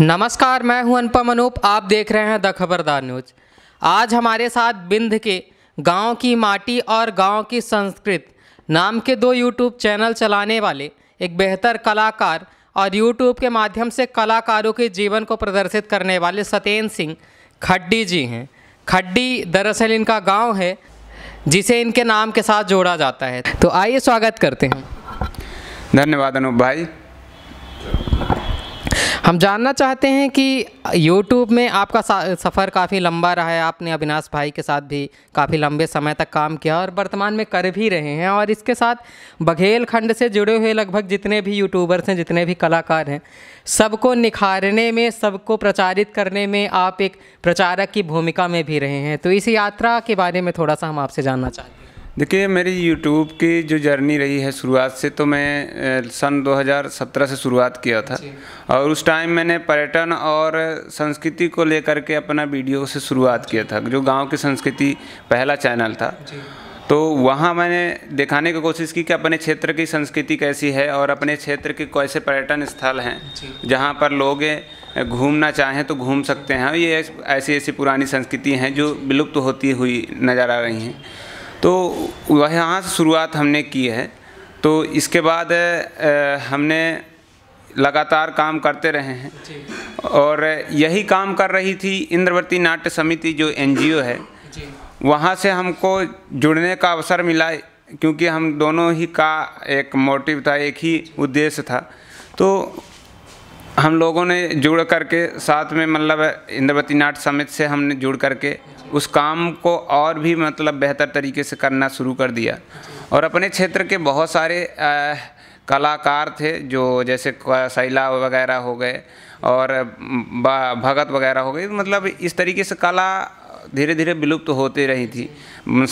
नमस्कार मैं हूं अनुपम अनूप आप देख रहे हैं द खबरदार न्यूज आज हमारे साथ बिंद के गांव की माटी और गांव की संस्कृत नाम के दो यूट्यूब चैनल चलाने वाले एक बेहतर कलाकार और यूट्यूब के माध्यम से कलाकारों के जीवन को प्रदर्शित करने वाले सत्येंद्र सिंह खड्डी जी हैं खड्डी दरअसल इनका गाँव है जिसे इनके नाम के साथ जोड़ा जाता है तो आइए स्वागत करते हैं धन्यवाद अनूप भाई हम जानना चाहते हैं कि YouTube में आपका सफ़र काफ़ी लंबा रहा है आपने अविनाश भाई के साथ भी काफ़ी लंबे समय तक काम किया और वर्तमान में कर भी रहे हैं और इसके साथ बघेल खंड से जुड़े हुए लगभग जितने भी यूट्यूबर्स हैं जितने भी कलाकार हैं सबको निखारने में सबको प्रचारित करने में आप एक प्रचारक की भूमिका में भी रहे हैं तो इस यात्रा के बारे में थोड़ा सा हम आपसे जानना चाहते हैं देखिए मेरी यूट्यूब की जो जर्नी रही है शुरुआत से तो मैं सन 2017 से शुरुआत किया था और उस टाइम मैंने पर्यटन और संस्कृति को लेकर के अपना वीडियो से शुरुआत किया था जो गांव की संस्कृति पहला चैनल था तो वहाँ मैंने दिखाने की कोशिश की कि अपने क्षेत्र की संस्कृति कैसी है और अपने क्षेत्र के कैसे पर्यटन स्थल हैं जहाँ पर लोग घूमना चाहें तो घूम सकते हैं ये ऐसी ऐसी पुरानी संस्कृति हैं जो विलुप्त होती हुई नज़र आ रही हैं तो वहाँ से शुरुआत हमने की है तो इसके बाद हमने लगातार काम करते रहे हैं और यही काम कर रही थी इंद्रवर्ती नाट्य समिति जो एनजीओ है वहाँ से हमको जुड़ने का अवसर मिला क्योंकि हम दोनों ही का एक मोटिव था एक ही उद्देश्य था तो हम लोगों ने जुड़ करके साथ में मतलब इंद्रवती नाट्य समिति से हमने जुड़ करके उस काम को और भी मतलब बेहतर तरीके से करना शुरू कर दिया और अपने क्षेत्र के बहुत सारे आ, कलाकार थे जो जैसे शैला वगैरह हो गए और भगत वगैरह हो गए मतलब इस तरीके से कला धीरे धीरे विलुप्त तो होते रही थी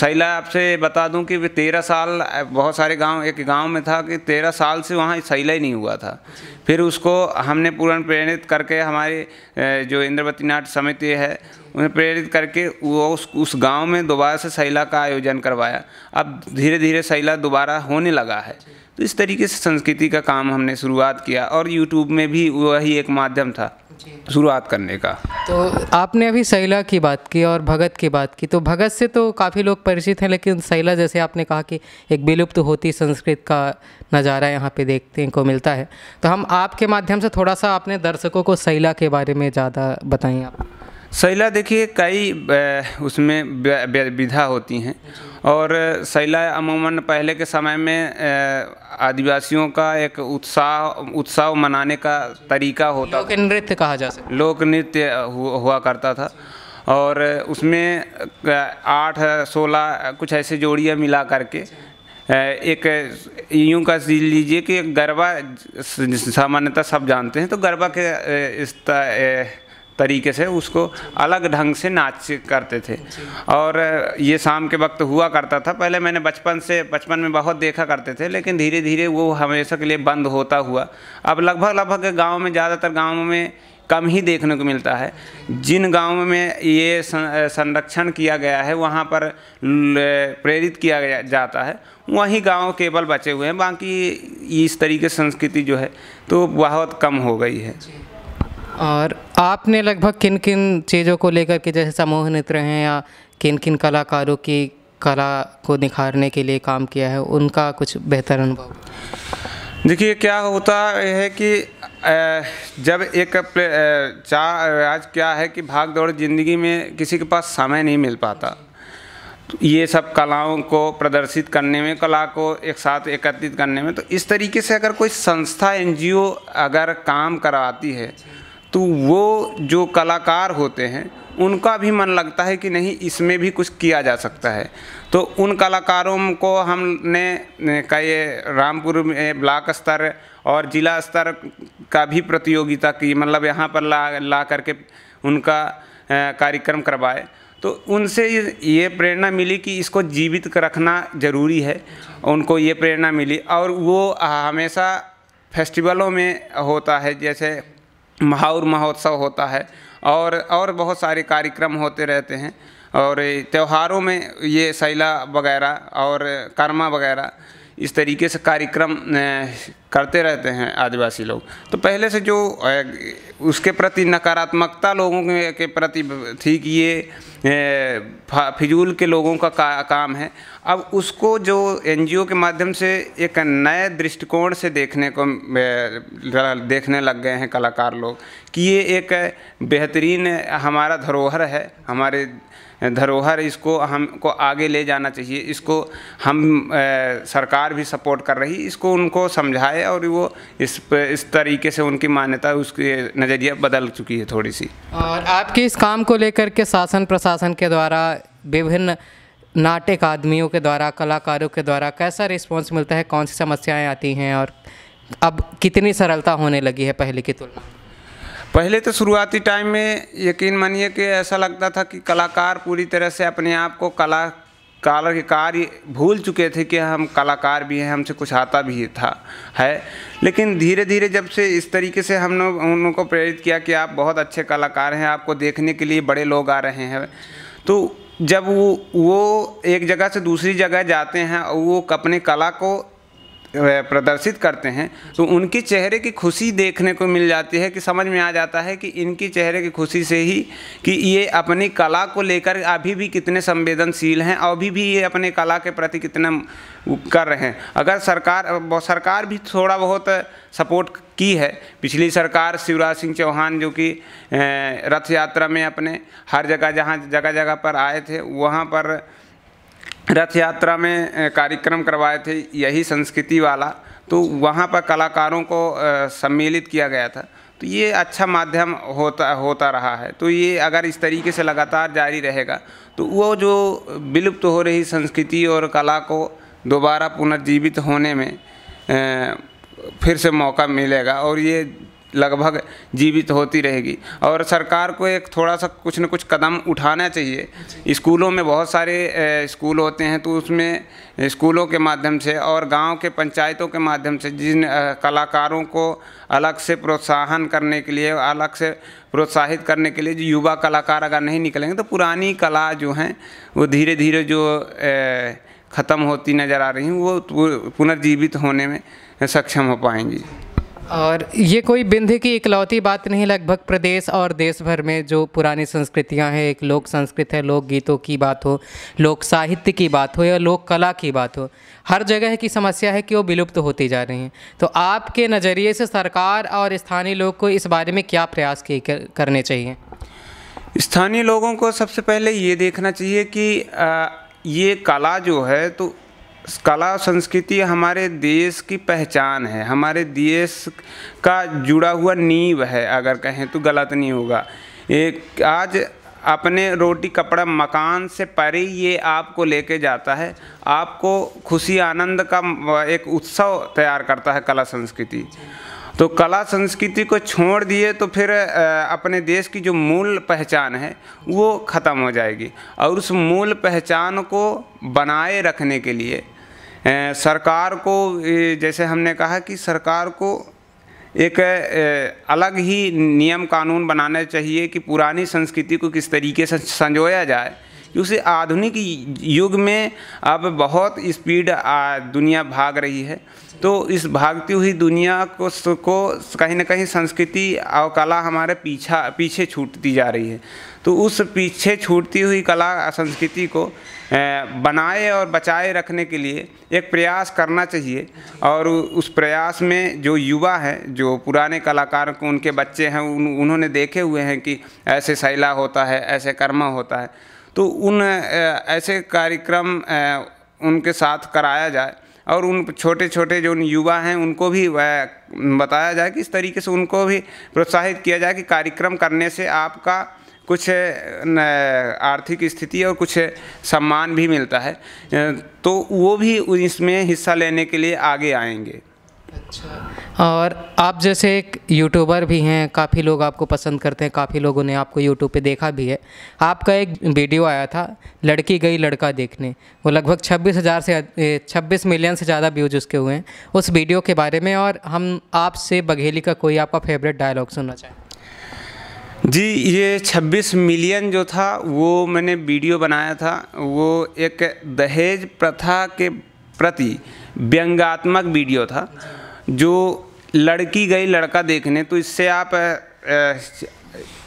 सैला आपसे बता दूं कि तेरह साल बहुत सारे गांव एक गांव में था कि तेरह साल से वहाँ सैला ही नहीं हुआ था फिर उसको हमने पूर्ण प्रेरित करके हमारे जो इंद्रवती नाट्य समिति है उन्हें प्रेरित करके वो उस उस गाँव में दोबारा से सैला का आयोजन करवाया अब धीरे धीरे सैला दोबारा होने लगा है तो इस तरीके से संस्कृति का काम हमने शुरुआत किया और यूट्यूब में भी वही एक माध्यम था शुरुआत करने का तो आपने अभी शैला की बात की और भगत की बात की तो भगत से तो काफ़ी लोग परिचित हैं लेकिन शैला जैसे आपने कहा कि एक विलुप्त तो होती संस्कृत का नज़ारा यहाँ पे देखने को मिलता है तो हम आपके माध्यम से थोड़ा सा अपने दर्शकों को शैला के बारे में ज़्यादा बताएं आप शैला देखिए कई उसमें विधा होती हैं और शैला अमूमन पहले के समय में आदिवासियों का एक उत्साह उत्साह मनाने का तरीका होता लोक नृत्य कहा जा सकता लोक नृत्य हुआ करता था और उसमें आठ सोलह कुछ ऐसे जोड़ियाँ मिला करके एक यूं का लीजिए कि गरबा सामान्यतः सब जानते हैं तो गरबा के इस तरीके से उसको अलग ढंग से नाच करते थे और ये शाम के वक्त हुआ करता था पहले मैंने बचपन से बचपन में बहुत देखा करते थे लेकिन धीरे धीरे वो हमेशा के लिए बंद होता हुआ अब लगभग लगभग गांव में ज़्यादातर गाँव में कम ही देखने को मिलता है जिन गाँव में ये संरक्षण किया गया है वहाँ पर प्रेरित किया जाता है वहीं गांव केवल बचे हुए हैं बाकी इस तरीके संस्कृति जो है तो बहुत कम हो गई है और आपने लगभग किन किन चीज़ों को लेकर के जैसे समूह नृत्य हैं या किन किन कलाकारों की कला को निखारने के लिए काम किया है उनका कुछ बेहतर अनुभव देखिए क्या होता है कि जब एक चार आज क्या है कि भाग दौड़ जिंदगी में किसी के पास समय नहीं मिल पाता तो ये सब कलाओं को प्रदर्शित करने में कला को एक साथ एकत्रित करने में तो इस तरीके से अगर कोई संस्था एनजीओ अगर काम करवाती है तो वो जो कलाकार होते हैं उनका भी मन लगता है कि नहीं इसमें भी कुछ किया जा सकता है तो उन कलाकारों को हमने कई रामपुर में ब्लॉक स्तर और जिला स्तर का भी प्रतियोगिता की मतलब यहाँ पर ला ला करके उनका कार्यक्रम करवाए तो उनसे ये प्रेरणा मिली कि इसको जीवित रखना ज़रूरी है उनको ये प्रेरणा मिली और वो हमेशा फेस्टिवलों में होता है जैसे महाउर महोत्सव होता है और और बहुत सारे कार्यक्रम होते रहते हैं और त्योहारों में ये सैला वगैरह और कर्मा वगैरह इस तरीके से कार्यक्रम करते रहते हैं आदिवासी लोग तो पहले से जो उसके प्रति नकारात्मकता लोगों के प्रति थी कि ये फिजूल के लोगों का, का काम है अब उसको जो एनजीओ के माध्यम से एक नए दृष्टिकोण से देखने को देखने लग गए हैं कलाकार लोग कि ये एक बेहतरीन हमारा धरोहर है हमारे धरोहर इसको हमको आगे ले जाना चाहिए इसको हम ए, सरकार भी सपोर्ट कर रही इसको उनको समझाए और वो इस इस तरीके से उनकी मान्यता उसकी नज़रिया बदल चुकी है थोड़ी सी और आपके इस काम को लेकर के शासन प्रशासन के द्वारा विभिन्न नाटक आदमियों के द्वारा कलाकारों के द्वारा कैसा रिस्पॉन्स मिलता है कौन सी समस्याएँ आती हैं और अब कितनी सरलता होने लगी है पहले की तुलना पहले तो शुरुआती टाइम में यकीन मानिए कि ऐसा लगता था कि कलाकार पूरी तरह से अपने आप को कला कलाकार भूल चुके थे कि हम कलाकार भी हैं हमसे कुछ आता भी था है लेकिन धीरे धीरे जब से इस तरीके से हम लोग उन को प्रेरित किया कि आप बहुत अच्छे कलाकार हैं आपको देखने के लिए बड़े लोग आ रहे हैं तो जब वो वो एक जगह से दूसरी जगह जाते हैं और वो अपने कला को प्रदर्शित करते हैं तो उनकी चेहरे की खुशी देखने को मिल जाती है कि समझ में आ जाता है कि इनकी चेहरे की खुशी से ही कि ये अपनी कला को लेकर अभी भी कितने संवेदनशील हैं अभी भी ये अपने कला के प्रति कितना कर रहे हैं अगर सरकार सरकार भी थोड़ा बहुत सपोर्ट की है पिछली सरकार शिवराज सिंह चौहान जो कि रथ यात्रा में अपने हर जगह जहाँ जगह जगह पर आए थे वहाँ पर रथ यात्रा में कार्यक्रम करवाए थे यही संस्कृति वाला तो वहाँ पर कलाकारों को सम्मिलित किया गया था तो ये अच्छा माध्यम होता होता रहा है तो ये अगर इस तरीके से लगातार जारी रहेगा तो वो जो विलुप्त हो रही संस्कृति और कला को दोबारा पुनर्जीवित होने में फिर से मौका मिलेगा और ये लगभग जीवित होती रहेगी और सरकार को एक थोड़ा सा कुछ न कुछ कदम उठाना चाहिए स्कूलों में बहुत सारे स्कूल होते हैं तो उसमें स्कूलों के माध्यम से और गांव के पंचायतों के माध्यम से जिन कलाकारों को अलग से प्रोत्साहन करने के लिए अलग से प्रोत्साहित करने के लिए जो युवा कलाकार अगर नहीं निकलेंगे तो पुरानी कला जो हैं वो धीरे धीरे जो ख़त्म होती नज़र आ रही हैं वो पुनर्जीवित होने में सक्षम हो पाएंगी और ये कोई बिंधे की इकलौती बात नहीं लगभग प्रदेश और देश भर में जो पुरानी संस्कृतियां हैं एक लोक संस्कृत है लोक गीतों की बात हो लोक साहित्य की बात हो या लोक कला की बात हो हर जगह की समस्या है कि वो विलुप्त तो होती जा रही हैं तो आपके नज़रिए से सरकार और स्थानीय लोग को इस बारे में क्या प्रयास किए करने चाहिए स्थानीय लोगों को सबसे पहले ये देखना चाहिए कि आ, ये कला जो है तो कला संस्कृति हमारे देश की पहचान है हमारे देश का जुड़ा हुआ नींव है अगर कहें तो गलत नहीं होगा एक आज अपने रोटी कपड़ा मकान से परे ये आपको लेके जाता है आपको खुशी आनंद का एक उत्सव तैयार करता है कला संस्कृति तो कला संस्कृति को छोड़ दिए तो फिर अपने देश की जो मूल पहचान है वो ख़त्म हो जाएगी और उस मूल पहचान को बनाए रखने के लिए सरकार को जैसे हमने कहा कि सरकार को एक अलग ही नियम कानून बनाना चाहिए कि पुरानी संस्कृति को किस तरीके से संजोया जाए उसे आधुनिक युग में अब बहुत स्पीड दुनिया भाग रही है तो इस भागती हुई दुनिया को को कहीं ना कहीं संस्कृति और कला हमारे पीछा पीछे छूटती जा रही है तो उस पीछे छूटती हुई कला संस्कृति को बनाए और बचाए रखने के लिए एक प्रयास करना चाहिए और उस प्रयास में जो युवा है जो पुराने कलाकार को उनके बच्चे हैं उन, उन्होंने देखे हुए हैं कि ऐसे सैला होता है ऐसे कर्मा होता है तो उन ऐसे कार्यक्रम उनके साथ कराया जाए और उन छोटे छोटे जो युवा हैं उनको भी बताया जाए कि इस तरीके से उनको भी प्रोत्साहित किया जाए कि कार्यक्रम करने से आपका कुछ आर्थिक स्थिति और कुछ सम्मान भी मिलता है तो वो भी इसमें हिस्सा लेने के लिए आगे आएंगे अच्छा और आप जैसे एक यूट्यूबर भी हैं काफ़ी लोग आपको पसंद करते हैं काफ़ी लोगों ने आपको यूट्यूब पे देखा भी है आपका एक वीडियो आया था लड़की गई लड़का देखने वो लगभग छब्बीस हज़ार से छब्बीस मिलियन से ज़्यादा व्यूज उसके हुए हैं उस वीडियो के बारे में और हम आपसे बघेली का कोई आपका फेवरेट डायलॉग सुनना चाहें जी ये 26 मिलियन जो था वो मैंने वीडियो बनाया था वो एक दहेज प्रथा के प्रति व्यंगात्मक वीडियो था जो लड़की गई लड़का देखने तो इससे आप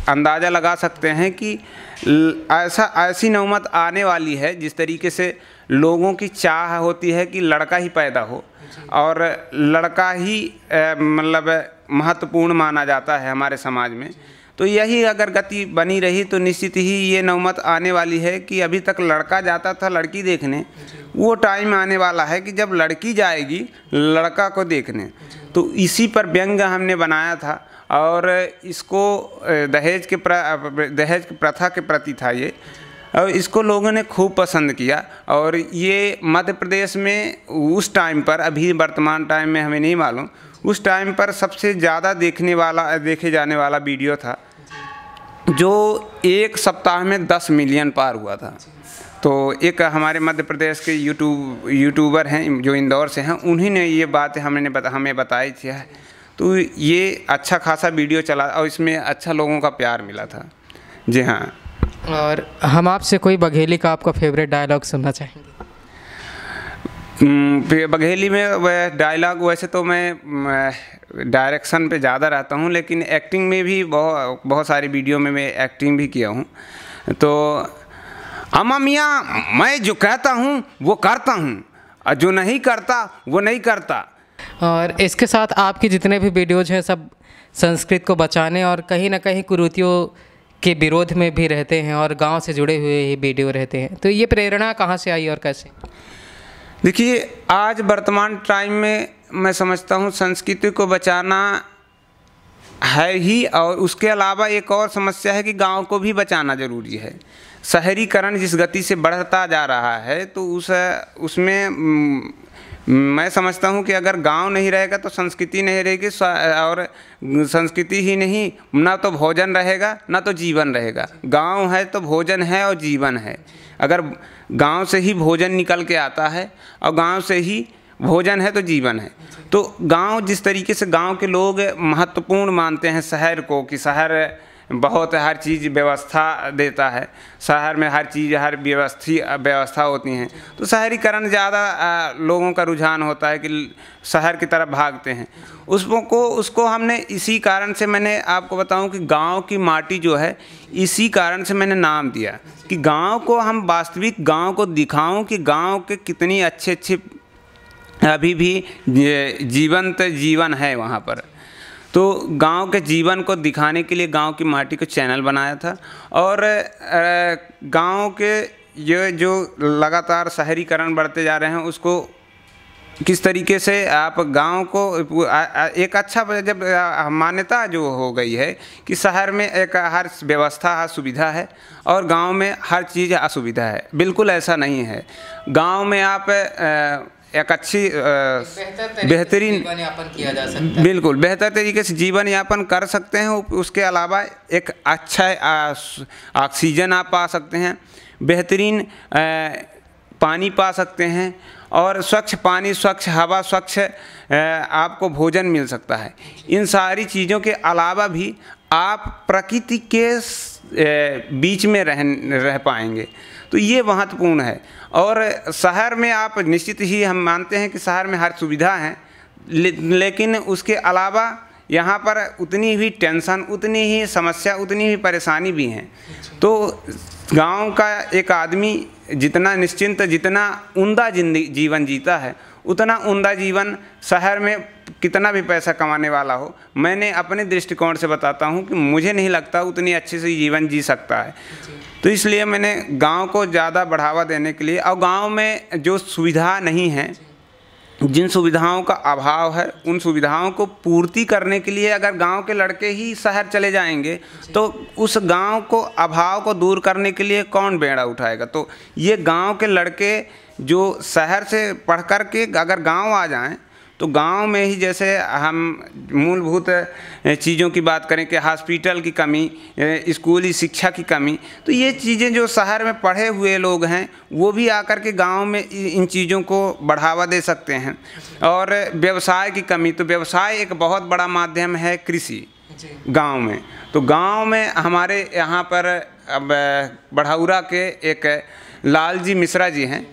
अंदाज़ा लगा सकते हैं कि ऐसा ऐसी नौमत आने वाली है जिस तरीके से लोगों की चाह होती है कि लड़का ही पैदा हो और लड़का ही मतलब महत्वपूर्ण माना जाता है हमारे समाज में तो यही अगर गति बनी रही तो निश्चित ही ये नौमत आने वाली है कि अभी तक लड़का जाता था लड़की देखने वो टाइम आने वाला है कि जब लड़की जाएगी लड़का को देखने तो इसी पर व्यंग हमने बनाया था और इसको दहेज के प्र दहेज प्रथा के प्रति था ये और इसको लोगों ने खूब पसंद किया और ये मध्य प्रदेश में उस टाइम पर अभी वर्तमान टाइम में हमें नहीं मालूम उस टाइम पर सबसे ज़्यादा देखने वाला देखे जाने वाला वीडियो था जो एक सप्ताह में दस मिलियन पार हुआ था तो एक हमारे मध्य प्रदेश के यूट्यूब यूट्यूबर हैं जो इंदौर से हैं उन्हीं ने ये बात हमने बता, हमें बताई थी तो ये अच्छा खासा वीडियो चला और इसमें अच्छा लोगों का प्यार मिला था जी हाँ और हम आपसे कोई बघेली का आपका फेवरेट डायलॉग सुनना चाहेंगे हम्म, बघेली में वह डायलॉग वैसे तो मैं डायरेक्शन पे ज़्यादा रहता हूँ लेकिन एक्टिंग में भी बहुत बहुत सारी वीडियो में मैं एक्टिंग भी किया हूँ तो अमा मियाँ मैं जो कहता हूँ वो करता हूँ और जो नहीं करता वो नहीं करता और इसके साथ आपके जितने भी वीडियोज हैं सब संस्कृत को बचाने और कहीं ना कहीं कुरूतियों के विरोध में भी रहते हैं और गांव से जुड़े हुए ही वीडियो रहते हैं तो ये प्रेरणा कहाँ से आई और कैसे देखिए आज वर्तमान टाइम में मैं समझता हूँ संस्कृति को बचाना है ही और उसके अलावा एक और समस्या है कि गांव को भी बचाना ज़रूरी है शहरीकरण जिस गति से बढ़ता जा रहा है तो उस उसमें मैं समझता हूं कि अगर गांव नहीं रहेगा तो संस्कृति नहीं रहेगी और संस्कृति ही नहीं ना तो भोजन रहेगा ना तो जीवन रहेगा गांव है तो भोजन है और जीवन है अगर गांव से ही भोजन निकल के आता है और गांव से ही भोजन है तो जीवन है तो गांव जिस तरीके से गांव के लोग महत्वपूर्ण मानते हैं शहर को कि शहर बहुत हर चीज़ व्यवस्था देता है शहर में हर चीज़ हर व्यवस्थी व्यवस्था होती हैं तो शहरीकरण ज़्यादा लोगों का रुझान होता है कि शहर की तरफ भागते हैं उसको उसको हमने इसी कारण से मैंने आपको बताऊं कि गांव की माटी जो है इसी कारण से मैंने नाम दिया कि गांव को हम वास्तविक गांव को दिखाऊं कि गांव के कितनी अच्छे अच्छे अभी भी जीवंत जीवन है वहाँ पर तो गांव के जीवन को दिखाने के लिए गांव की माटी को चैनल बनाया था और गांव के ये जो लगातार शहरीकरण बढ़ते जा रहे हैं उसको किस तरीके से आप गांव को एक अच्छा जब मान्यता जो हो गई है कि शहर में एक हर व्यवस्था हर सुविधा है और गांव में हर चीज़ असुविधा है बिल्कुल ऐसा नहीं है गांव में आप एक अच्छी बेहतरीन किया जा सकता बिल्कुल बेहतर तरीके से जीवन यापन कर सकते हैं उसके अलावा एक अच्छा ऑक्सीजन आप पा सकते हैं बेहतरीन पानी पा सकते हैं और स्वच्छ पानी स्वच्छ हवा स्वच्छ आपको भोजन मिल सकता है इन सारी चीज़ों के अलावा भी आप प्रकृति के बीच में रह रह पाएंगे तो ये महत्वपूर्ण है और शहर में आप निश्चित ही हम मानते हैं कि शहर में हर सुविधा है ले, लेकिन उसके अलावा यहाँ पर उतनी भी टेंशन उतनी ही समस्या उतनी ही परेशानी भी हैं तो गांव का एक आदमी जितना निश्चिंत जितना उमदा जिंदगी जीवन जीता है उतना उमदा जीवन शहर में कितना भी पैसा कमाने वाला हो मैंने अपने दृष्टिकोण से बताता हूँ कि मुझे नहीं लगता उतनी अच्छे से जीवन जी सकता है तो इसलिए मैंने गांव को ज़्यादा बढ़ावा देने के लिए और गांव में जो सुविधा नहीं है जिन सुविधाओं का अभाव है उन सुविधाओं को पूर्ति करने के लिए अगर गांव के लड़के ही शहर चले जाएंगे तो उस गांव को अभाव को दूर करने के लिए कौन बेड़ा उठाएगा तो ये गांव के लड़के जो शहर से पढ़ कर के अगर गांव आ जाएं तो गांव में ही जैसे हम मूलभूत चीज़ों की बात करें कि हॉस्पिटल की कमी स्कूली शिक्षा की कमी तो ये चीज़ें जो शहर में पढ़े हुए लोग हैं वो भी आकर के गांव में इन चीज़ों को बढ़ावा दे सकते हैं और व्यवसाय की कमी तो व्यवसाय एक बहुत बड़ा माध्यम है कृषि गांव में तो गांव में हमारे यहाँ पर अब बढ़ौरा के एक लाल जी मिश्रा जी हैं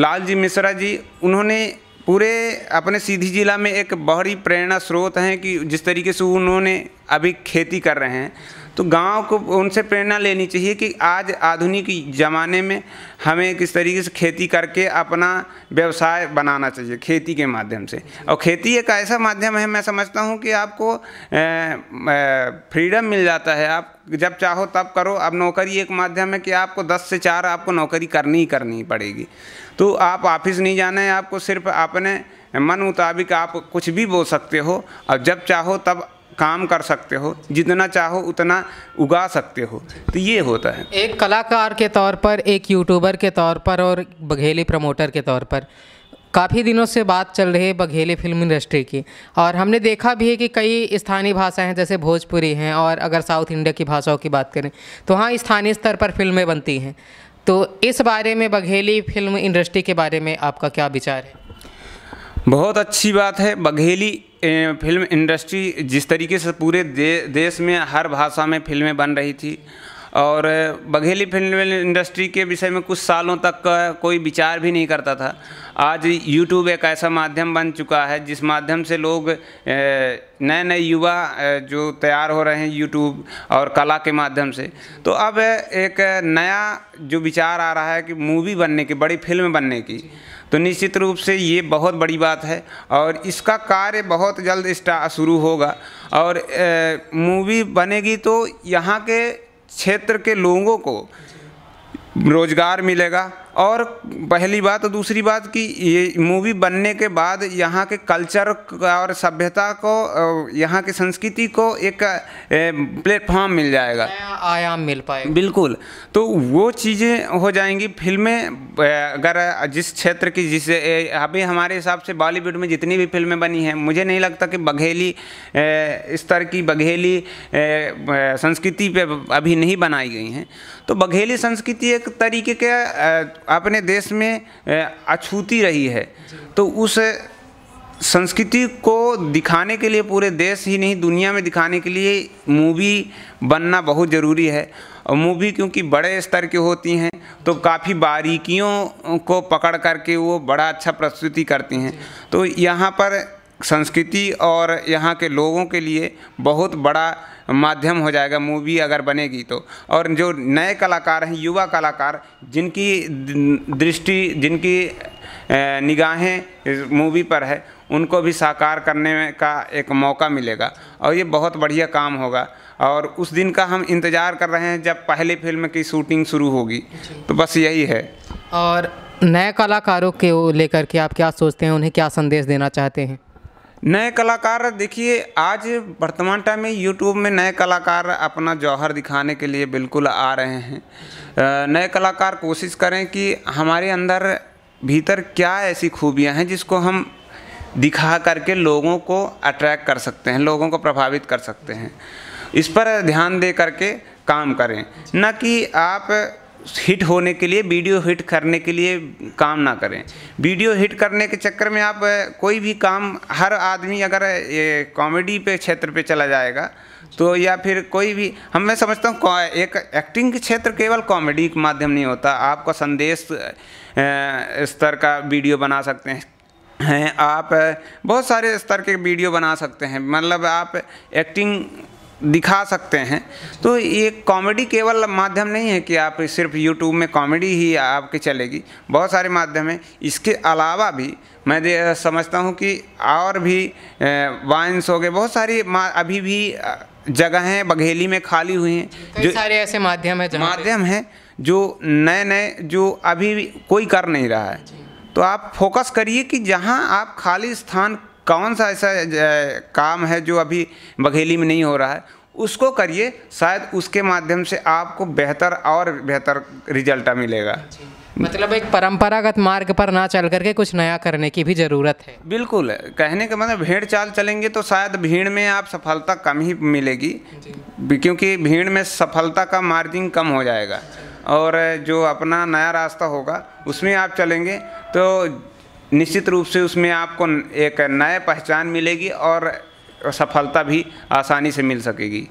लाल जी मिश्रा जी उन्होंने पूरे अपने सीधी जिला में एक बहुत ही प्रेरणा स्रोत हैं कि जिस तरीके से उन्होंने अभी खेती कर रहे हैं तो गांव को उनसे प्रेरणा लेनी चाहिए कि आज आधुनिक ज़माने में हमें किस तरीके से खेती करके अपना व्यवसाय बनाना चाहिए खेती के माध्यम से और खेती एक ऐसा माध्यम है मैं समझता हूँ कि आपको फ्रीडम मिल जाता है आप जब चाहो तब करो अब नौकरी एक माध्यम है कि आपको दस से चार आपको नौकरी करनी ही करनी पड़ेगी तो आप ऑफिस नहीं जाना है आपको सिर्फ अपने मन मुताबिक आप कुछ भी बोल सकते हो और जब चाहो तब काम कर सकते हो जितना चाहो उतना उगा सकते हो तो ये होता है एक कलाकार के तौर पर एक यूट्यूबर के तौर पर और बघेली प्रमोटर के तौर पर काफ़ी दिनों से बात चल रही है बघेली फिल्म इंडस्ट्री की और हमने देखा भी है कि कई स्थानीय भाषाएं हैं जैसे भोजपुरी हैं और अगर साउथ इंडिया की भाषाओं की बात करें तो हाँ स्थानीय स्तर पर फिल्में बनती हैं तो इस बारे में बघेली फिल्म इंडस्ट्री के बारे में आपका क्या विचार है बहुत अच्छी बात है बघेली फिल्म इंडस्ट्री जिस तरीके से पूरे दे, देश में हर भाषा में फिल्में बन रही थी और बघेली फिल्म इंडस्ट्री के विषय में कुछ सालों तक कोई विचार भी नहीं करता था आज यूट्यूब एक ऐसा माध्यम बन चुका है जिस माध्यम से लोग नए नए युवा जो तैयार हो रहे हैं यूट्यूब और कला के माध्यम से तो अब एक नया जो विचार आ रहा है कि मूवी बनने की बड़ी फिल्म बनने की तो निश्चित रूप से ये बहुत बड़ी बात है और इसका कार्य बहुत जल्द स्टा शुरू होगा और मूवी बनेगी तो यहाँ के क्षेत्र के लोगों को रोज़गार मिलेगा और पहली बात और तो दूसरी बात कि ये मूवी बनने के बाद यहाँ के कल्चर और सभ्यता को यहाँ की संस्कृति को एक प्लेटफॉर्म मिल जाएगा आयाम मिल पाएगा बिल्कुल तो वो चीज़ें हो जाएंगी फिल्में अगर जिस क्षेत्र की जिस अभी हमारे हिसाब से बॉलीवुड में जितनी भी फिल्में बनी हैं मुझे नहीं लगता कि बघेली स्तर की बघेली संस्कृति पे अभी नहीं बनाई गई हैं तो बघेली संस्कृति एक तरीके के अपने देश में अछूती रही है तो उस संस्कृति को दिखाने के लिए पूरे देश ही नहीं दुनिया में दिखाने के लिए मूवी बनना बहुत ज़रूरी है और मूवी क्योंकि बड़े स्तर की होती हैं तो काफ़ी बारीकियों को पकड़ करके वो बड़ा अच्छा प्रस्तुति करती हैं तो यहाँ पर संस्कृति और यहाँ के लोगों के लिए बहुत बड़ा माध्यम हो जाएगा मूवी अगर बनेगी तो और जो नए कलाकार हैं युवा कलाकार जिनकी दृष्टि जिनकी निगाहें मूवी पर है उनको भी साकार करने का एक मौका मिलेगा और ये बहुत बढ़िया काम होगा और उस दिन का हम इंतज़ार कर रहे हैं जब पहली फिल्म की शूटिंग शुरू होगी तो बस यही है और नए कलाकारों के लेकर के आप क्या सोचते हैं उन्हें क्या संदेश देना चाहते हैं नए कलाकार देखिए आज वर्तमान टाइम में यूट्यूब में नए कलाकार अपना जौहर दिखाने के लिए बिल्कुल आ रहे हैं नए कलाकार कोशिश करें कि हमारे अंदर भीतर क्या ऐसी खूबियां हैं जिसको हम दिखा करके लोगों को अट्रैक्ट कर सकते हैं लोगों को प्रभावित कर सकते हैं इस पर ध्यान दे करके काम करें न कि आप हिट होने के लिए वीडियो हिट करने के लिए काम ना करें वीडियो हिट करने के चक्कर में आप कोई भी काम हर आदमी अगर कॉमेडी पे क्षेत्र पे चला जाएगा तो या फिर कोई भी हम मैं समझता हूँ एक एक्टिंग के क्षेत्र केवल कॉमेडी के माध्यम नहीं होता आपका संदेश स्तर का वीडियो बना सकते हैं हैं आप बहुत सारे स्तर के वीडियो बना सकते हैं मतलब आप एक्टिंग दिखा सकते हैं तो ये कॉमेडी केवल माध्यम नहीं है कि आप सिर्फ यूट्यूब में कॉमेडी ही आपके चलेगी बहुत सारे माध्यम हैं इसके अलावा भी मैं समझता हूँ कि और भी वाइन्स हो गए बहुत सारी अभी भी जगहें बघेली में खाली हुई हैं जो सारे ऐसे माध्यम है माध्यम हैं जो नए नए जो अभी कोई कर नहीं रहा है तो आप फोकस करिए कि जहाँ आप खाली स्थान कौन सा ऐसा काम है जो अभी बघेली में नहीं हो रहा है उसको करिए शायद उसके माध्यम से आपको बेहतर और बेहतर रिजल्ट मिलेगा मतलब एक परंपरागत मार्ग पर ना चल करके कुछ नया करने की भी ज़रूरत है बिल्कुल कहने का मतलब भीड़ चाल चलेंगे तो शायद भीड़ में आप सफलता कम ही मिलेगी क्योंकि भीड़ में सफलता का मार्जिन कम हो जाएगा और जो अपना नया रास्ता होगा उसमें आप चलेंगे तो निश्चित रूप से उसमें आपको एक नए पहचान मिलेगी और सफलता भी आसानी से मिल सकेगी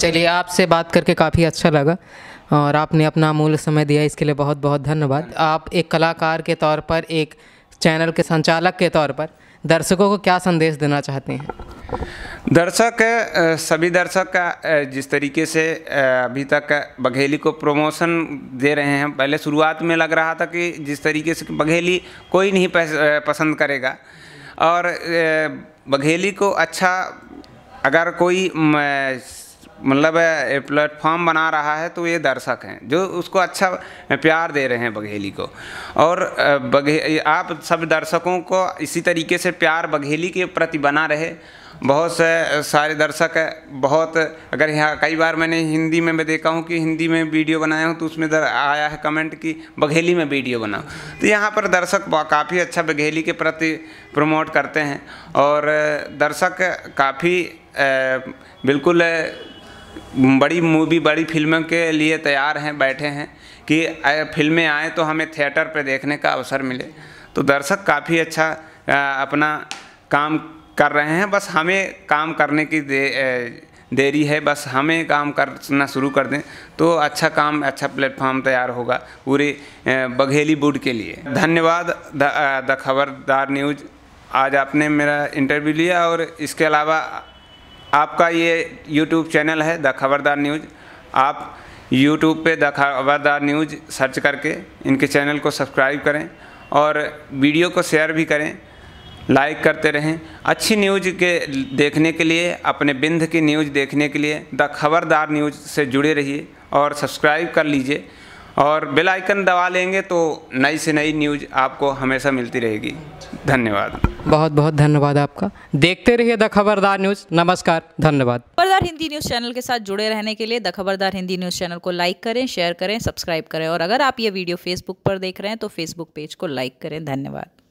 चलिए आपसे बात करके काफ़ी अच्छा लगा और आपने अपना अमूल्य समय दिया इसके लिए बहुत बहुत धन्यवाद आप एक कलाकार के तौर पर एक चैनल के संचालक के तौर पर दर्शकों को क्या संदेश देना चाहते हैं दर्शक सभी दर्शक जिस तरीके से अभी तक बघेली को प्रमोशन दे रहे हैं पहले शुरुआत में लग रहा था कि जिस तरीके से बघेली कोई नहीं पसंद करेगा और बघेली को अच्छा अगर कोई मतलब प्लेटफॉर्म बना रहा है तो ये दर्शक हैं जो उसको अच्छा प्यार दे रहे हैं बघेली को और बघे आप सब दर्शकों को इसी तरीके से प्यार बघेली के प्रति बना रहे बहुत से सारे दर्शक बहुत अगर यहाँ कई बार मैंने हिंदी में मैं देखा हूँ कि हिंदी में वीडियो बनाया हूँ तो उसमें दर आया है कमेंट कि बघेली में वीडियो बनाओ तो यहाँ पर दर्शक काफ़ी अच्छा बघेली के प्रति प्रमोट करते हैं और दर्शक काफ़ी बिल्कुल बड़ी मूवी बड़ी फिल्मों के लिए तैयार हैं बैठे हैं कि फिल्में आएँ तो हमें थिएटर पर देखने का अवसर मिले तो दर्शक काफ़ी अच्छा अपना काम कर रहे हैं बस हमें काम करने की दे देरी है बस हमें काम करना शुरू कर दें तो अच्छा काम अच्छा प्लेटफॉर्म तैयार होगा पूरे बघेली बोर्ड के लिए धन्यवाद द खबरदार न्यूज़ आज आपने मेरा इंटरव्यू लिया और इसके अलावा आपका ये यूट्यूब चैनल है द खबरदार न्यूज़ आप यूट्यूब पे द खबरदार न्यूज़ सर्च करके इनके चैनल को सब्सक्राइब करें और वीडियो को शेयर भी करें लाइक करते रहें अच्छी न्यूज के देखने के लिए अपने बिंद की न्यूज देखने के लिए द खबरदार न्यूज से जुड़े रहिए और सब्सक्राइब कर लीजिए और बेल आइकन दबा लेंगे तो नई से नई न्यूज आपको हमेशा मिलती रहेगी धन्यवाद बहुत बहुत धन्यवाद आपका देखते रहिए द खबरदार न्यूज नमस्कार धन्यवाद खबरदार हिंदी न्यूज चैनल के साथ जुड़े रहने के लिए the Khabardar Hindi news channel को लाइक करें शेयर करें सब्सक्राइब करें और अगर आप ये वीडियो फेसबुक पर देख रहे हैं तो फेसबुक पेज को लाइक करें धन्यवाद